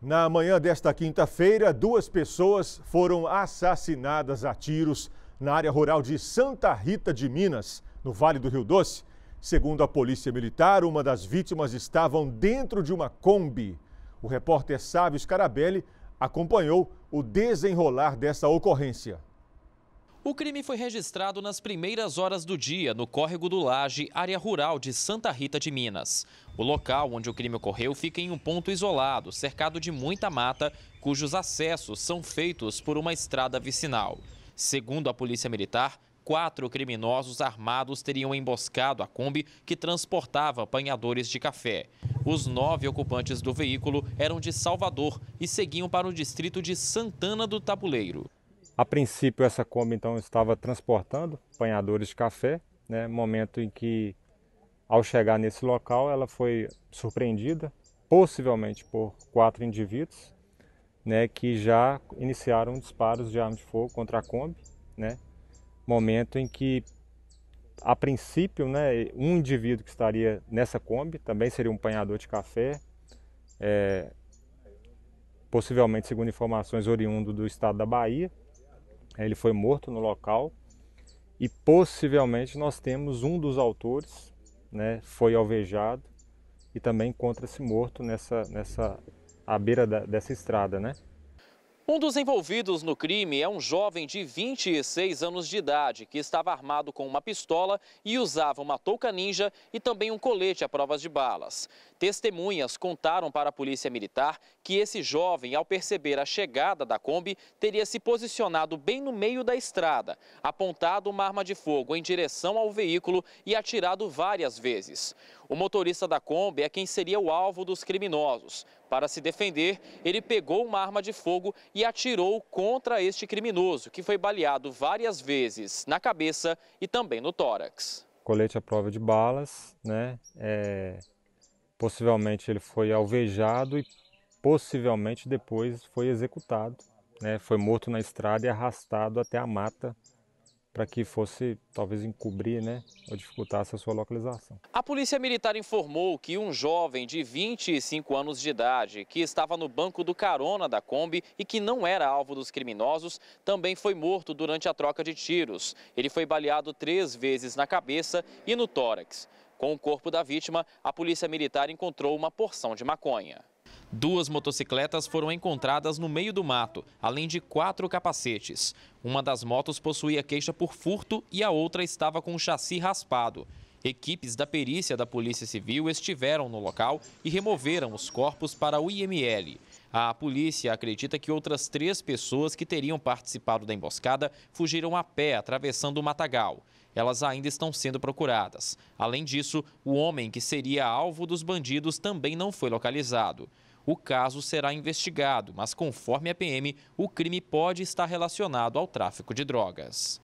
Na manhã desta quinta-feira, duas pessoas foram assassinadas a tiros na área rural de Santa Rita de Minas, no Vale do Rio Doce. Segundo a Polícia Militar, uma das vítimas estavam dentro de uma Kombi. O repórter Sávio Scarabelli acompanhou o desenrolar dessa ocorrência. O crime foi registrado nas primeiras horas do dia, no córrego do Laje, área rural de Santa Rita de Minas. O local onde o crime ocorreu fica em um ponto isolado, cercado de muita mata, cujos acessos são feitos por uma estrada vicinal. Segundo a Polícia Militar, quatro criminosos armados teriam emboscado a Kombi que transportava apanhadores de café. Os nove ocupantes do veículo eram de Salvador e seguiam para o distrito de Santana do Tabuleiro. A princípio, essa Kombi então estava transportando apanhadores de café, né? momento em que, ao chegar nesse local, ela foi surpreendida, possivelmente por quatro indivíduos, né? que já iniciaram disparos de arma de fogo contra a Kombi, né? momento em que a princípio, né, um indivíduo que estaria nessa Kombi também seria um apanhador de café, é, possivelmente, segundo informações, oriundo do estado da Bahia, né? Ele foi morto no local e possivelmente nós temos um dos autores, né, foi alvejado e também encontra-se morto nessa, nessa à beira da, dessa estrada, né? Um dos envolvidos no crime é um jovem de 26 anos de idade que estava armado com uma pistola e usava uma touca ninja e também um colete à prova de balas. Testemunhas contaram para a polícia militar que esse jovem, ao perceber a chegada da Kombi, teria se posicionado bem no meio da estrada, apontado uma arma de fogo em direção ao veículo e atirado várias vezes. O motorista da Kombi é quem seria o alvo dos criminosos. Para se defender, ele pegou uma arma de fogo e atirou contra este criminoso, que foi baleado várias vezes na cabeça e também no tórax. Colete à prova de balas, né? É... Possivelmente ele foi alvejado e possivelmente depois foi executado. Né? Foi morto na estrada e arrastado até a mata para que fosse talvez encobrir, né, ou dificultasse a sua localização. A Polícia Militar informou que um jovem de 25 anos de idade, que estava no banco do carona da Kombi e que não era alvo dos criminosos, também foi morto durante a troca de tiros. Ele foi baleado três vezes na cabeça e no tórax. Com o corpo da vítima, a Polícia Militar encontrou uma porção de maconha. Duas motocicletas foram encontradas no meio do mato, além de quatro capacetes. Uma das motos possuía queixa por furto e a outra estava com o chassi raspado. Equipes da perícia da Polícia Civil estiveram no local e removeram os corpos para o IML. A polícia acredita que outras três pessoas que teriam participado da emboscada fugiram a pé atravessando o matagal. Elas ainda estão sendo procuradas. Além disso, o homem que seria alvo dos bandidos também não foi localizado o caso será investigado, mas conforme a PM, o crime pode estar relacionado ao tráfico de drogas.